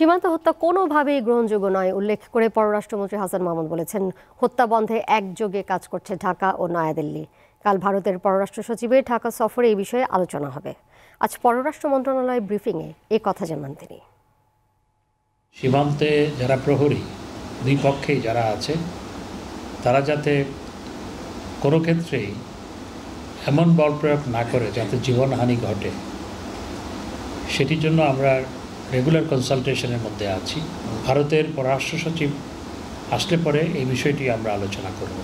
সীমান্ত হত্যা কোনোভাবেই গ্রহণযোগ্য নয় উল্লেখ করে পররাষ্ট্রমন্ত্রী হাসান মাহমুদ বলেছেন হত্যা বন্ধে একযোগে কাজ করছে ঢাকা ও নয়াদিল্লি কাল ভারতের পররাষ্ট্র সচিবের ঢাকা সফরে এই বিষয়ে আলোচনা হবে আজ পররাষ্ট্র মন্ত্রণালয়ের ব্রিফিংয়ে এ কথা জানান তিনি সীমান্তে যারা প্রহরী দুই পক্ষেই যারা আছে তারা যাতে কোনো ক্ষেত্রেই এমন বল প্রয়োগ না করে যাতে জীবনহানি ঘটে সেটির জন্য আমরা রেগুলার কনসালটেশনের মধ্যে আছি ভারতের পররাষ্ট্র সচিব আসলে পরে এই বিষয়টি আমরা আলোচনা করব